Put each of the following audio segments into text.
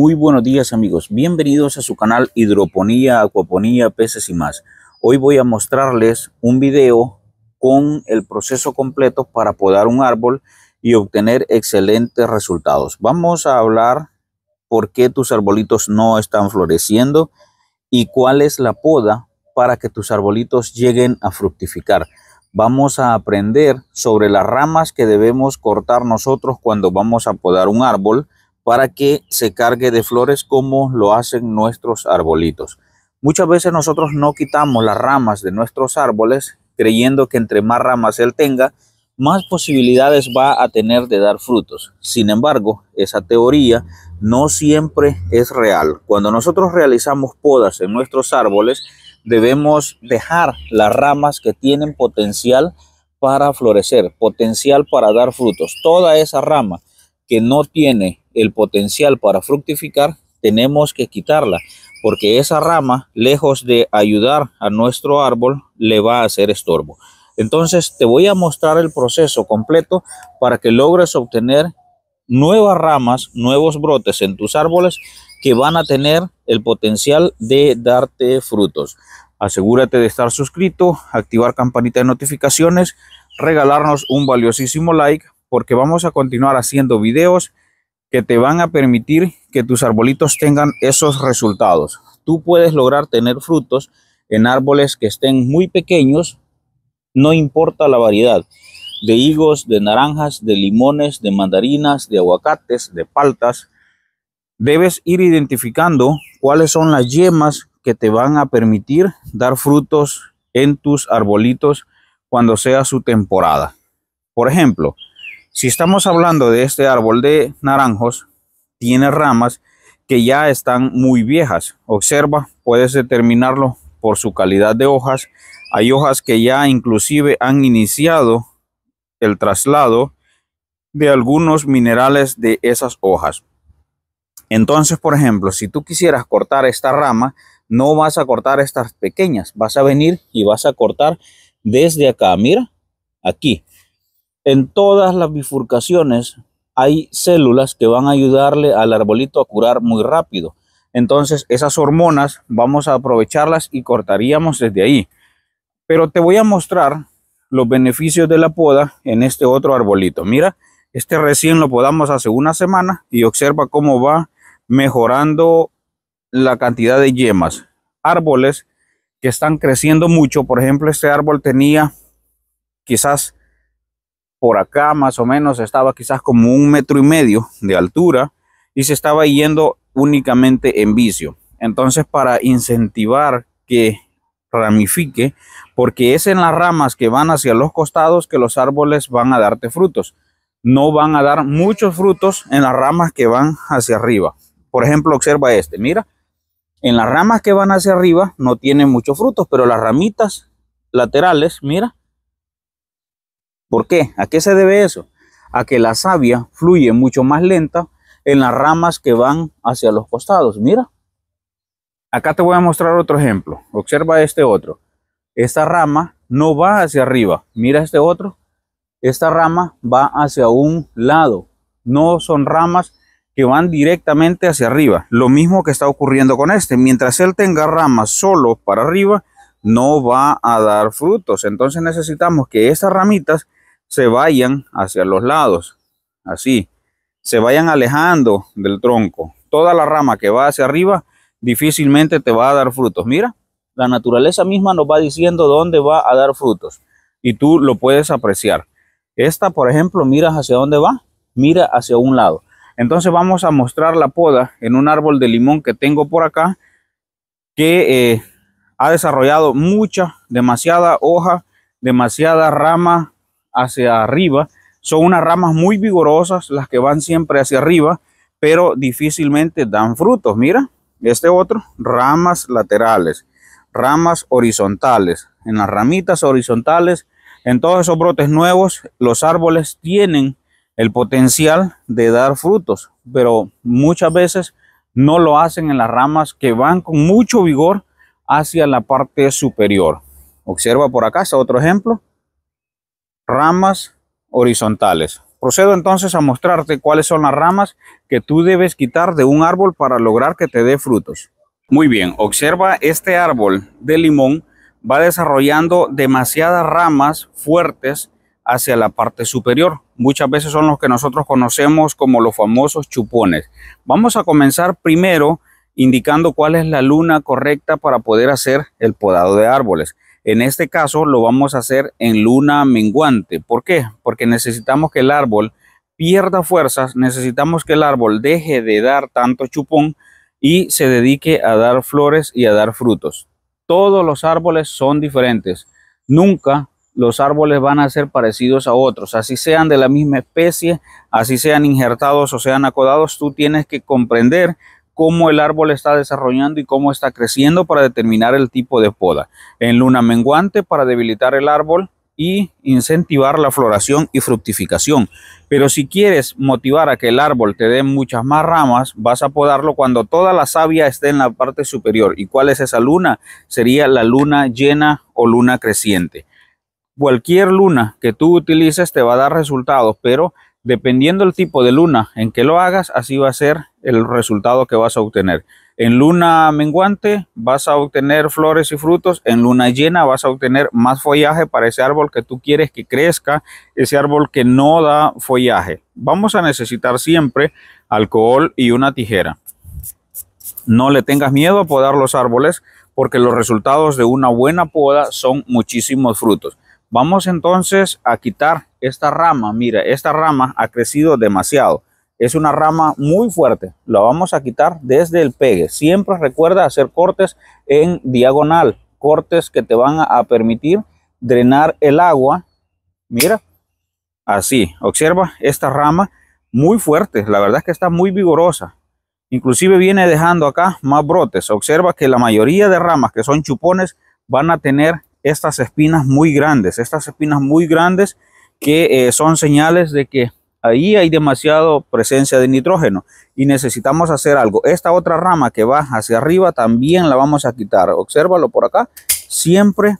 Muy buenos días amigos, bienvenidos a su canal Hidroponía, Acuaponía, Peces y más. Hoy voy a mostrarles un video con el proceso completo para podar un árbol y obtener excelentes resultados. Vamos a hablar por qué tus arbolitos no están floreciendo y cuál es la poda para que tus arbolitos lleguen a fructificar vamos a aprender sobre las ramas que debemos cortar nosotros cuando vamos a podar un árbol, para que se cargue de flores como lo hacen nuestros arbolitos. Muchas veces nosotros no quitamos las ramas de nuestros árboles creyendo que entre más ramas él tenga, más posibilidades va a tener de dar frutos. Sin embargo, esa teoría no siempre es real. Cuando nosotros realizamos podas en nuestros árboles, debemos dejar las ramas que tienen potencial para florecer, potencial para dar frutos. Toda esa rama que no tiene el potencial para fructificar, tenemos que quitarla, porque esa rama, lejos de ayudar a nuestro árbol, le va a hacer estorbo. Entonces te voy a mostrar el proceso completo para que logres obtener nuevas ramas, nuevos brotes en tus árboles que van a tener el potencial de darte frutos. Asegúrate de estar suscrito, activar campanita de notificaciones, regalarnos un valiosísimo like porque vamos a continuar haciendo videos que te van a permitir que tus arbolitos tengan esos resultados. Tú puedes lograr tener frutos en árboles que estén muy pequeños, no importa la variedad, de higos, de naranjas, de limones, de mandarinas, de aguacates, de paltas. Debes ir identificando cuáles son las yemas que te van a permitir dar frutos en tus arbolitos cuando sea su temporada. Por ejemplo, si estamos hablando de este árbol de naranjos, tiene ramas que ya están muy viejas. Observa, puedes determinarlo por su calidad de hojas. Hay hojas que ya inclusive han iniciado el traslado de algunos minerales de esas hojas. Entonces, por ejemplo, si tú quisieras cortar esta rama, no vas a cortar estas pequeñas, vas a venir y vas a cortar desde acá, mira, aquí. En todas las bifurcaciones hay células que van a ayudarle al arbolito a curar muy rápido. Entonces esas hormonas vamos a aprovecharlas y cortaríamos desde ahí. Pero te voy a mostrar los beneficios de la poda en este otro arbolito. Mira, este recién lo podamos hace una semana y observa cómo va mejorando la cantidad de yemas. Árboles que están creciendo mucho, por ejemplo, este árbol tenía quizás por acá más o menos estaba quizás como un metro y medio de altura y se estaba yendo únicamente en vicio. Entonces para incentivar que ramifique, porque es en las ramas que van hacia los costados que los árboles van a darte frutos. No van a dar muchos frutos en las ramas que van hacia arriba. Por ejemplo, observa este, mira, en las ramas que van hacia arriba no tienen muchos frutos, pero las ramitas laterales, mira, ¿Por qué? ¿A qué se debe eso? A que la savia fluye mucho más lenta en las ramas que van hacia los costados. Mira, acá te voy a mostrar otro ejemplo. Observa este otro. Esta rama no va hacia arriba. Mira este otro. Esta rama va hacia un lado. No son ramas que van directamente hacia arriba. Lo mismo que está ocurriendo con este. Mientras él tenga ramas solo para arriba, no va a dar frutos. Entonces necesitamos que estas ramitas se vayan hacia los lados, así, se vayan alejando del tronco. Toda la rama que va hacia arriba difícilmente te va a dar frutos. Mira, la naturaleza misma nos va diciendo dónde va a dar frutos y tú lo puedes apreciar. Esta, por ejemplo, miras hacia dónde va, mira hacia un lado. Entonces vamos a mostrar la poda en un árbol de limón que tengo por acá que eh, ha desarrollado mucha, demasiada hoja, demasiada rama hacia arriba. Son unas ramas muy vigorosas, las que van siempre hacia arriba, pero difícilmente dan frutos. Mira, este otro, ramas laterales, ramas horizontales. En las ramitas horizontales, en todos esos brotes nuevos, los árboles tienen el potencial de dar frutos, pero muchas veces no lo hacen en las ramas que van con mucho vigor hacia la parte superior. Observa por acá, otro ejemplo ramas horizontales. Procedo entonces a mostrarte cuáles son las ramas que tú debes quitar de un árbol para lograr que te dé frutos. Muy bien, observa este árbol de limón va desarrollando demasiadas ramas fuertes hacia la parte superior. Muchas veces son los que nosotros conocemos como los famosos chupones. Vamos a comenzar primero indicando cuál es la luna correcta para poder hacer el podado de árboles. En este caso lo vamos a hacer en luna menguante. ¿Por qué? Porque necesitamos que el árbol pierda fuerzas, necesitamos que el árbol deje de dar tanto chupón y se dedique a dar flores y a dar frutos. Todos los árboles son diferentes. Nunca los árboles van a ser parecidos a otros, así sean de la misma especie, así sean injertados o sean acodados, tú tienes que comprender cómo el árbol está desarrollando y cómo está creciendo para determinar el tipo de poda. En luna menguante para debilitar el árbol y incentivar la floración y fructificación. Pero si quieres motivar a que el árbol te dé muchas más ramas, vas a podarlo cuando toda la savia esté en la parte superior. ¿Y cuál es esa luna? Sería la luna llena o luna creciente. Cualquier luna que tú utilices te va a dar resultados, pero dependiendo el tipo de luna en que lo hagas, así va a ser el resultado que vas a obtener. En luna menguante vas a obtener flores y frutos, en luna llena vas a obtener más follaje para ese árbol que tú quieres que crezca, ese árbol que no da follaje. Vamos a necesitar siempre alcohol y una tijera. No le tengas miedo a podar los árboles porque los resultados de una buena poda son muchísimos frutos. Vamos entonces a quitar esta rama. Mira, esta rama ha crecido demasiado es una rama muy fuerte. La vamos a quitar desde el pegue. Siempre recuerda hacer cortes en diagonal. Cortes que te van a permitir drenar el agua. Mira, así. Observa esta rama muy fuerte. La verdad es que está muy vigorosa. Inclusive viene dejando acá más brotes. Observa que la mayoría de ramas que son chupones van a tener estas espinas muy grandes. Estas espinas muy grandes que eh, son señales de que ahí hay demasiada presencia de nitrógeno y necesitamos hacer algo. Esta otra rama que va hacia arriba también la vamos a quitar. Obsérvalo por acá, siempre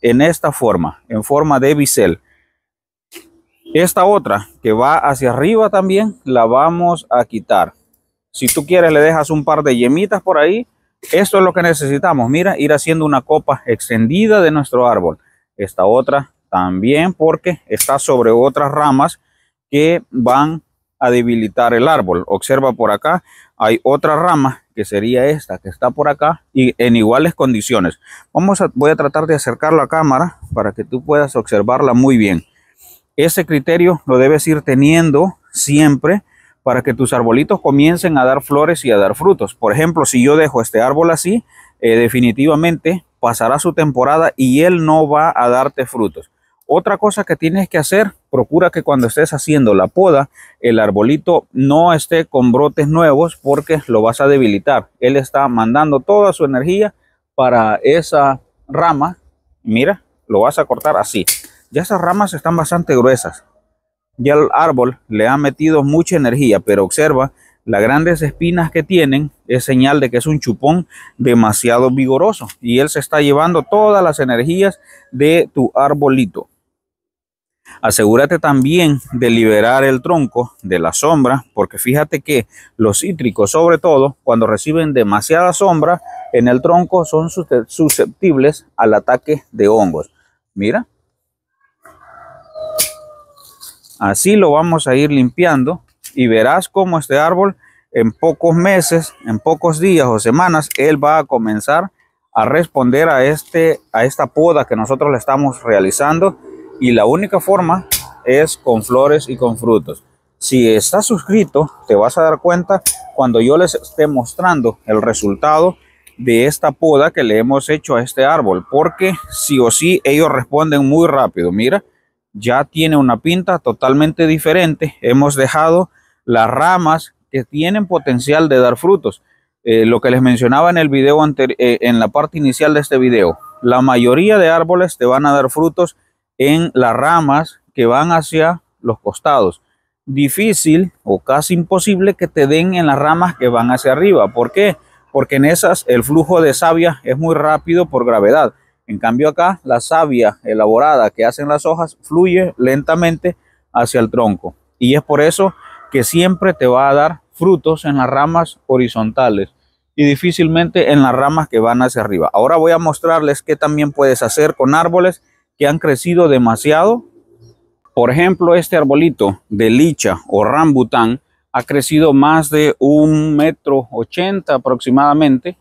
en esta forma, en forma de bisel. Esta otra que va hacia arriba también la vamos a quitar. Si tú quieres le dejas un par de yemitas por ahí. Esto es lo que necesitamos. Mira, ir haciendo una copa extendida de nuestro árbol. Esta otra también porque está sobre otras ramas que van a debilitar el árbol. Observa por acá, hay otra rama que sería esta que está por acá y en iguales condiciones. Vamos a, voy a tratar de acercar la cámara para que tú puedas observarla muy bien. Ese criterio lo debes ir teniendo siempre para que tus arbolitos comiencen a dar flores y a dar frutos. Por ejemplo, si yo dejo este árbol así, eh, definitivamente pasará su temporada y él no va a darte frutos. Otra cosa que tienes que hacer, procura que cuando estés haciendo la poda, el arbolito no esté con brotes nuevos porque lo vas a debilitar. Él está mandando toda su energía para esa rama. Mira, lo vas a cortar así. Ya esas ramas están bastante gruesas. Ya el árbol le ha metido mucha energía, pero observa las grandes espinas que tienen es señal de que es un chupón demasiado vigoroso y él se está llevando todas las energías de tu arbolito. Asegúrate también de liberar el tronco de la sombra, porque fíjate que los cítricos, sobre todo, cuando reciben demasiada sombra en el tronco, son susceptibles al ataque de hongos. Mira. Así lo vamos a ir limpiando y verás cómo este árbol en pocos meses, en pocos días o semanas, él va a comenzar a responder a, este, a esta poda que nosotros le estamos realizando y la única forma es con flores y con frutos. Si estás suscrito, te vas a dar cuenta cuando yo les esté mostrando el resultado de esta poda que le hemos hecho a este árbol. Porque sí o sí ellos responden muy rápido. Mira, ya tiene una pinta totalmente diferente. Hemos dejado las ramas que tienen potencial de dar frutos. Eh, lo que les mencionaba en el video eh, en la parte inicial de este video. La mayoría de árboles te van a dar frutos en las ramas que van hacia los costados. Difícil o casi imposible que te den en las ramas que van hacia arriba. ¿Por qué? Porque en esas el flujo de savia es muy rápido por gravedad. En cambio acá la savia elaborada que hacen las hojas fluye lentamente hacia el tronco. Y es por eso que siempre te va a dar frutos en las ramas horizontales y difícilmente en las ramas que van hacia arriba. Ahora voy a mostrarles qué también puedes hacer con árboles que han crecido demasiado. Por ejemplo, este arbolito de licha o rambután ha crecido más de un metro ochenta aproximadamente.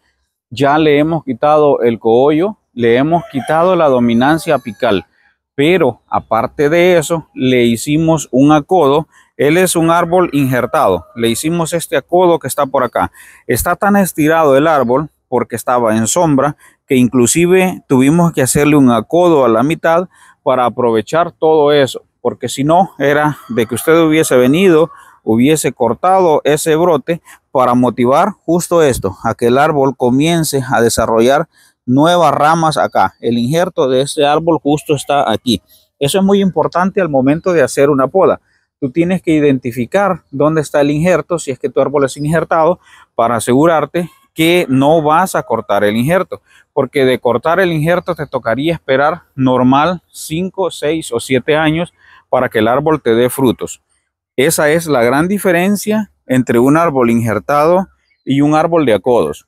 Ya le hemos quitado el cogollo, le hemos quitado la dominancia apical. Pero aparte de eso, le hicimos un acodo. Él es un árbol injertado. Le hicimos este acodo que está por acá. Está tan estirado el árbol porque estaba en sombra, que inclusive tuvimos que hacerle un acodo a la mitad para aprovechar todo eso, porque si no era de que usted hubiese venido, hubiese cortado ese brote para motivar justo esto, a que el árbol comience a desarrollar nuevas ramas acá. El injerto de ese árbol justo está aquí. Eso es muy importante al momento de hacer una poda. Tú tienes que identificar dónde está el injerto, si es que tu árbol es injertado, para asegurarte que no vas a cortar el injerto, porque de cortar el injerto te tocaría esperar normal 5, 6 o 7 años para que el árbol te dé frutos. Esa es la gran diferencia entre un árbol injertado y un árbol de acodos.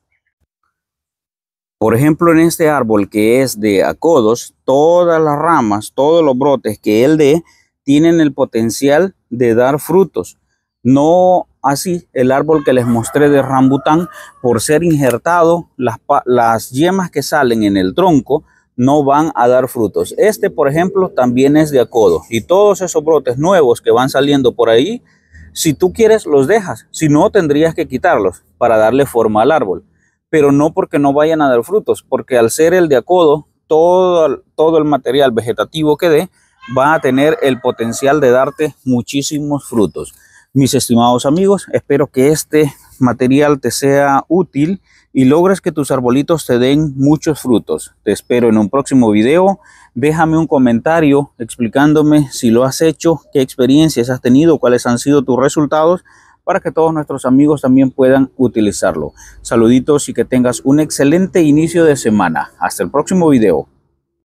Por ejemplo, en este árbol que es de acodos, todas las ramas, todos los brotes que él dé, tienen el potencial de dar frutos. No así el árbol que les mostré de rambután, por ser injertado, las, yemas que salen en el tronco no van a dar frutos. Este, por ejemplo, también es de acodo. Y todos esos brotes nuevos que van saliendo por ahí, si tú quieres, los dejas. Si no, tendrías que quitarlos para darle forma al árbol. Pero no porque no vayan a dar frutos, porque al ser el de acodo, todo, todo el material vegetativo que dé va a tener el potencial de darte muchísimos frutos. Mis estimados amigos, espero que este material te sea útil y logres que tus arbolitos te den muchos frutos. Te espero en un próximo video. Déjame un comentario explicándome si lo has hecho, qué experiencias has tenido, cuáles han sido tus resultados para que todos nuestros amigos también puedan utilizarlo. Saluditos y que tengas un excelente inicio de semana. Hasta el próximo video.